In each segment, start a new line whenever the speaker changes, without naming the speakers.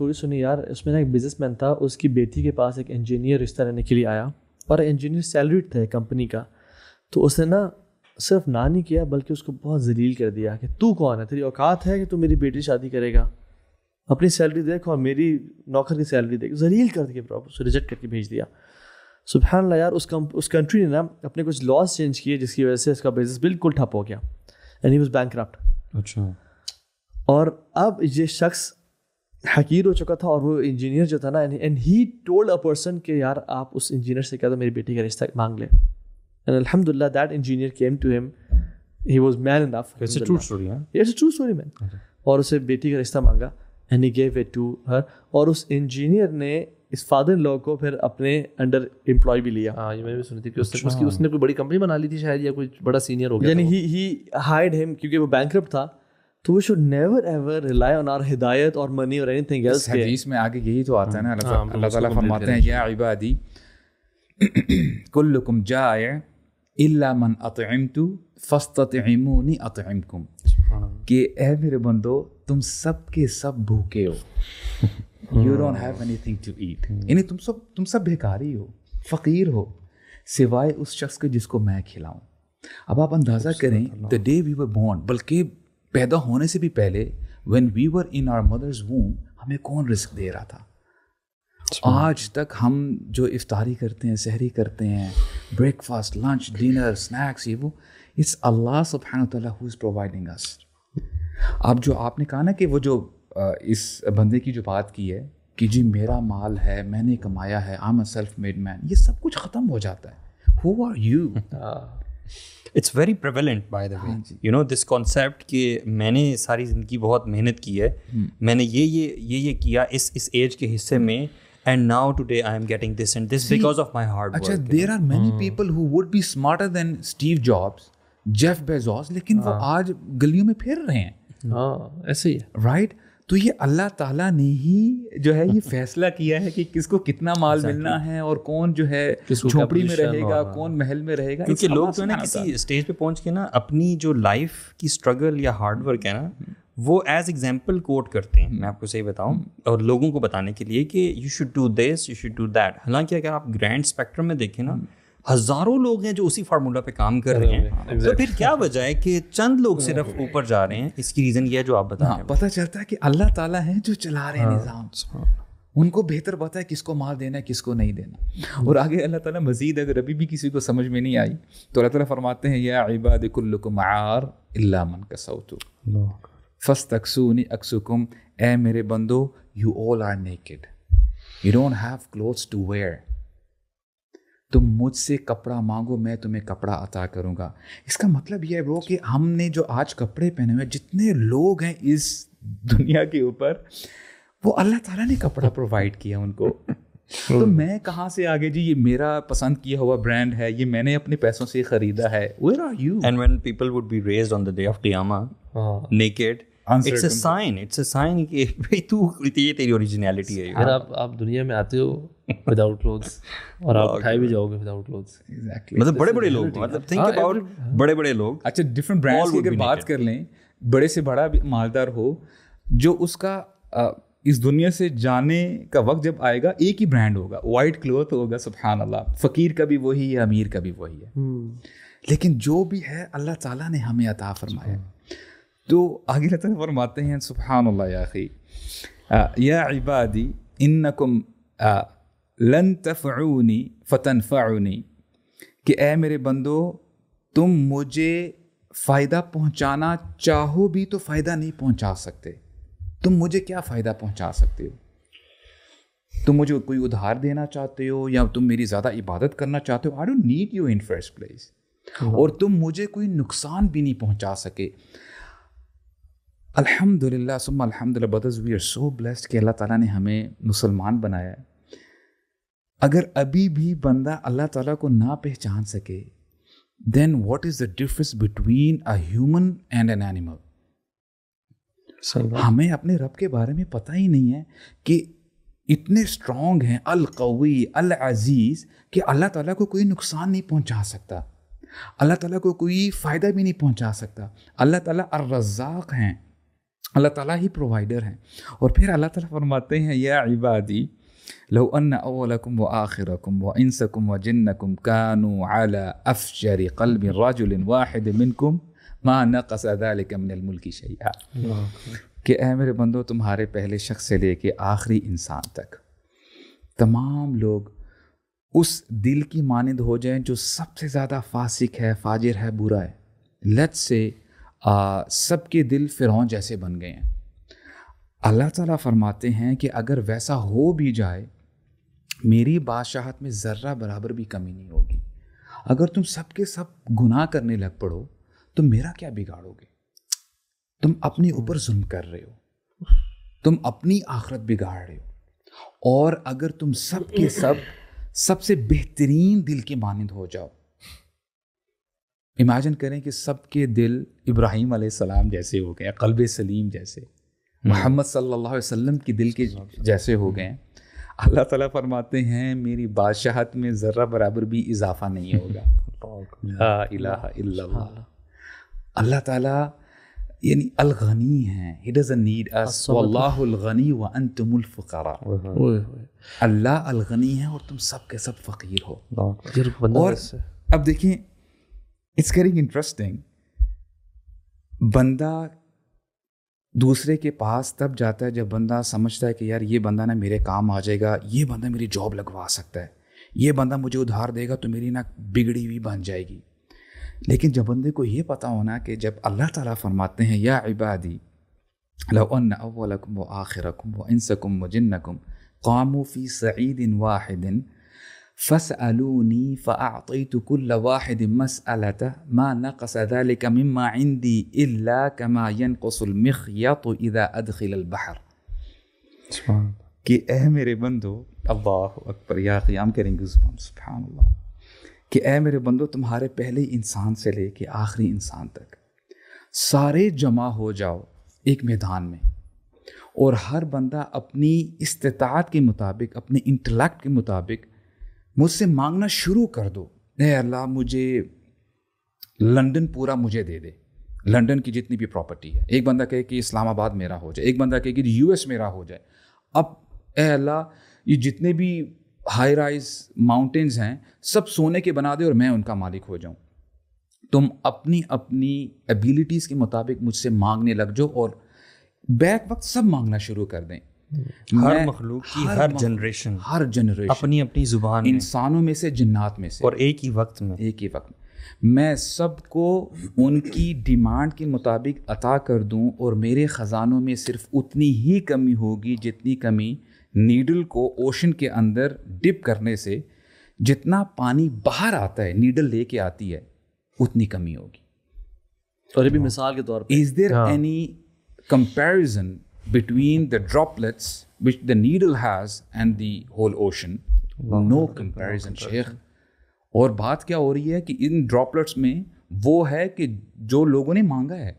थोड़ी सुनी यार उसमें ना एक बिजनेसमैन था उसकी बेटी के पास एक इंजीनियर रिश्ता रहने के लिए आया और इंजीनियर सैलरीड था कंपनी का तो उसने ना सिर्फ ना नहीं किया बल्कि उसको बहुत जलील कर दिया कि तू कौन है तेरी औकात है कि तू मेरी बेटी शादी करेगा अपनी सैलरी देख और मेरी नौकर की सैलरी देख जलील कर दिया प्रॉपर उसको रिजेक्ट करके भेज दिया सुबहान यार उस कम उस कंट्री ने ना अपने कुछ लॉस चेंज किए जिसकी वजह से उसका बिजनेस बिल्कुल ठप हो गया एंड ही वॉज बैंक अच्छा और अब ये शख्स हकीर हो चुका था और वो इंजीनियर जो था ना and he told a person के यार आप उस इंजीनियर से कहते तो मेरी बेटी का रिश्ता मांग ले एंड अलहमदिल्ला that engineer came to him he was man enough true story it's true story man और उसे बेटी का रिश्ता मांगा and he gave it to her और उस इंजीनियर ने इस फादर लॉ को फिर अपने अंडर एम्प्लॉय भी लिया हाँ ये मैंने भी सुनी थी कि उसने अच्छा। उसकी उसने कोई बड़ी कंपनी बना ली थी शायद या कोई बड़ा सीनियर हो गया यानी ही हाइड हिम क्योंकि वो बैंक था तो we should never ever rely on our हिदायत और मनी और एनीथिंग एल्स हदीस में आगे यही तो आता है ना अल्लाह हाँ, ताला फरमाते हैं या इबादी
कुल्लुकुम जाए इल्ला मन अतअमतु फस्ततअमूनी अतअमकुम कि ए मेरे बंदो तुम सब के सब भूखे हो you don't have anything to eat यानी तुम सब तुम सब भिखारी हो फ़कीर हो सिवाय उस शख्स के जिसको मैं खिलाऊं अब आप अंदाज़ा करें the day we were born बल्कि पैदा होने से भी पहले when we were in our mothers womb हमें कौन रिस्क दे रहा था अच्छा। आज तक हम जो इफ्तारी करते हैं सहरी करते हैं ब्रेकफास्ट लंच डिनर स्नैक्स ये वो इट्स अल्लाह सुबहान हु इज़ प्रोवाइडिंग अस अब जो आपने कहा ना कि वो जो इस बंदे की जो बात की है कि जी मेरा माल है मैंने कमाया है I am a self made man ये सब कुछ ख़त्म हो जाता है who are you it's very prevalent by the way you know this concept कि मैंने सारी ज़िंदगी बहुत मेहनत की है hmm. मैंने ये ये ये ये किया इस इस एज के हिस्से में and now today i am getting this and this See, because of my hard work acha there are many hmm. people who would be smarter than steve jobs jeff bezos लेकिन हाँ. वो आज गलियों में फिर रहे हैं हाँ ऐसे ही राइट right? तो ये अल्लाह ताला ने ही जो है ये फैसला किया है कि किसको कितना माल exactly. मिलना है और कौन जो है झोपड़ी में रहेगा कौन महल में रहेगा क्योंकि लोग जो तो ना किसी स्टेज पे पहुंच के ना अपनी जो लाइफ की स्ट्रगल या हार्डवर्क है ना हम्म। वो एज एग्जाम्पल कोट करते हैं मैं हम्म। आपको सही बताऊं हम्म। और लोगों को बताने के लिए कि you should do this you should do that हालांकि अगर आप ग्रैंड स्पेक्ट्रम में देखें ना हजारों लोग हैं जो उसी फार्मूला पे काम कर रहे हैं तो फिर क्या वजह है कि चंद लोग सिर्फ ऊपर जा रहे हैं इसकी रीजन ये है जो आप बता हाँ, पता चलता है कि अल्लाह ताला है जो चला रहे हैं हाँ। निज़ाम उनको बेहतर पता है किसको मार देना है किसको नहीं देना और आगे अल्लाह ताला मजीद अगर अभी भी किसी को समझ में नहीं आई तो अल्लाह ताला फरमाते हैं या इबाद इबादकुल्लुकुम आर इल्ला मन कसौतु फस तकसूनी अक्सुकुम ए मेरे बंदो you all are naked you don't have clothes to wear तुम मुझसे कपड़ा मांगो मैं तुम्हें कपड़ा अता करूँगा इसका मतलब यह है ब्रो कि हमने जो आज कपड़े पहने हुए जितने लोग हैं इस दुनिया के ऊपर वो अल्लाह ताला ने कपड़ा प्रोवाइड किया उनको तो मैं कहाँ से आगे जी ये मेरा पसंद किया हुआ ब्रांड है ये मैंने अपने पैसों से खरीदा है where are you and people would be raise on the day of
naked it's a sign it's a sign कि भाई तू ये तेरी ओरिजिनलिटी है अगर आप आप दुनिया में आते हो विदाउट क्लोथ्स और आप उठाए भी जाओगे विदाउट क्लोथ्स एग्जैक्टली मतलब बड़े-बड़े लोग मतलब थिंक अबाउट
हाँ, हाँ. बड़े-बड़े लोग अच्छा डिफरेंट ब्रांड्स की अगर बात कर लें बड़े से बड़ा मालदार हो जो उसका इस दुनिया से जाने का वक्त जब आएगा एक ही ब्रांड होगा वाइट क्लोथ होगा सुबहान अल्लाह फ़कीर का भी वही है अमीर का भी वही है हम्म। लेकिन जो भी है अल्लाह ताला ने हमें अता फरमाया तो आगे लगता है फरमाते हैं सुबहान अल्लाह या अखी या इबादी इन्नकुम लन तफ़नी फ़तन फ़ाउनी कि ए मेरे बंदो तुम मुझे फ़ायदा पहुंचाना चाहो भी तो फ़ायदा नहीं पहुंचा सकते तुम मुझे क्या फ़ायदा पहुंचा सकते हो तुम मुझे कोई उधार देना चाहते हो या तुम मेरी ज़्यादा इबादत करना चाहते हो I don't need you in first place और तुम मुझे कोई नुकसान भी नहीं पहुंचा सके अल्हम्दुलिल्लाह सुम अल्हम्दुलिल्लाह brothers we are so blessed कि अल्लाह ताला ने हमें मुसलमान बनाया अगर अभी भी बंदा अल्लाह ताला को ना पहचान सके then what is the difference between a human and an animal हमें अपने रब के बारे में पता ही नहीं है कि इतने स्ट्रॉन्ग हैं अल कवी अल अजीज़ कि अल्लाह ताला को कोई नुकसान नहीं पहुंचा सकता अल्लाह ताला को कोई फ़ायदा भी नहीं पहुंचा सकता अल्लाह ताला अर्रज़ाक हैं अल्लाह ताला ही प्रोवाइडर हैं और फिर अल्लाह ताला फरमाते हैं या इबादी लो अन अवलकुम व आखिरकुम व इंसकुम व जिन्नकुम कानू अला अफजर कल्ब राजुल वाहिद मिनकुम मा नक़स ذلك من الملك शैया कि ऐ मेरे बंदो तुम्हारे पहले शख्स से लेके आखिरी इंसान तक तमाम लोग उस दिल की मानिंद हो जाएं जो सबसे ज़्यादा फासिक है फाजिर है बुरा है लत से सबके दिल फ़िरौन जैसे बन गए हैं अल्लाह ताला फरमाते हैं कि अगर वैसा हो भी जाए मेरी बादशाहत में ज़र्रा बराबर भी कमी नहीं होगी अगर तुम सब के सब गुनाह करने लग पड़ो तो मेरा क्या बिगाड़ोगे तुम अपने ऊपर जुल्म कर रहे हो तुम अपनी आखरत बिगाड़ रहे हो और अगर तुम सब के सब सबसे बेहतरीन दिल के मानंद हो जाओ इमेजिन करें कि सबके दिल इब्राहिम सलाम जैसे हो गए कल्ब सलीम जैसे हम्म। मोहम्मद सल्लल्लाहु अलैहि वसल्लम के दिल के जैसे हो गए अल्लाह ताला फरमाते हैं मेरी बादशाहत में ज़र्रा बराबर भी इजाफा नहीं होगा अल्लाह ताला यानी अलगनी है ही डजन नीड अस अलगनी व अंतुमुल फुकारा अल्लाह अलगनी है और तुम सब के सब फ़कीर हो और अब देखिए इट्स वेरी इंटरेस्टिंग बंदा दूसरे के पास तब जाता है जब बंदा समझता है कि यार ये बंदा ना मेरे काम आ जाएगा ये बंदा मेरी जॉब लगवा सकता है ये बंदा मुझे उधार देगा तो मेरी ना बिगड़ी हुई बन जाएगी लेकिन जब बंदे को ये पता होना कि जब अल्लाह ताला फरमाते हैं या इबादी लौन अव्वलकुम व आखिरकुम व इनसकुम व जिन्नकुम क़ामू फ़ी सईदिन वाहिदिन فاسألوني فأعطيت كل واحد مسألته ما نقص ذلك مما عندي إلا كما ينقص المخيط إذا أدخل البحر سبحان الله कि ऐ मेरे बंदो अल्लाह अकबर या क़याम करेंगे सुबहान अल्लाह कि ऐ मेरे बंदो तुम्हारे पहले इंसान से ले लेके आखिरी इंसान तक सारे जमा हो जाओ एक मैदान में और हर बंदा अपनी इस्तात के मुताबिक अपने इंटलेक्ट के मुताबिक मुझसे मांगना शुरू कर दो ए अल्लाह मुझे लंदन पूरा मुझे दे दे लंदन की जितनी भी प्रॉपर्टी है एक बंदा कहे कि इस्लामाबाद मेरा हो जाए एक बंदा कहे कि यूएस मेरा हो जाए अब ए अल्लाह ये जितने भी हाई राइज माउंटेन्स हैं सब सोने के बना दे और मैं उनका मालिक हो जाऊँ तुम अपनी अपनी एबिलिटीज़ के मुताबिक मुझसे मांगने लग जाओ और बैक वक्त सब मांगना शुरू कर दें हर मखलूक की हर जनरेशन हर जनरेशन अपनी अपनी जुबान इंसानों में से जन्नात में से और एक ही वक्त में एक ही वक्त में मैं सबको उनकी डिमांड के मुताबिक अता कर दूं और मेरे ख़जानों में सिर्फ उतनी ही कमी होगी जितनी कमी नीडल को ओशन के अंदर डिप करने से जितना पानी बाहर आता है नीडल लेके आती है उतनी कमी होगी और अभी हाँ। मिसाल के तौर पर is there any comparison between the droplets which the needle has and the whole ocean. No comparison, Sheikh. और बात क्या हो रही है कि इन ड्रॉपलेट्स में वो है कि जो लोगों ने मांगा है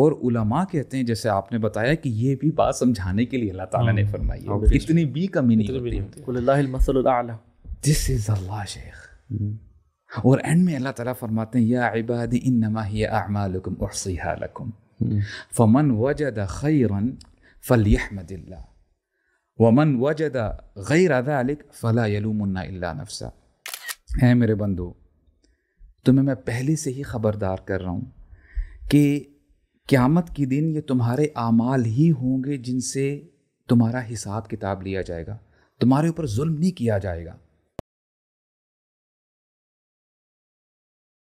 और उलमा कहते हैं जैसे आपने बताया कि ये भी बात समझाने के लिए अल्लाह ताला ने हम्म, फरमाई है इतनी भी कमी नहीं होती दिस इज अल्लाह शेख और एंड में अल्लाह ताला फरमाते हैं या इबादी इन नमा ही अमालकुम और लकुम فمن وجد خيرا فليحمد الله वमन वजद गैर अदालिक फ़ला यलूमन्ना इल्ला नफसा है मेरे बंदो तुम्हें मैं पहले से ही ख़बरदार कर रहा हूँ कि क़्यामत के दिन ये तुम्हारे आमाल ही होंगे जिनसे तुम्हारा हिसाब किताब लिया जाएगा तुम्हारे ऊपर जुल्म नहीं किया जाएगा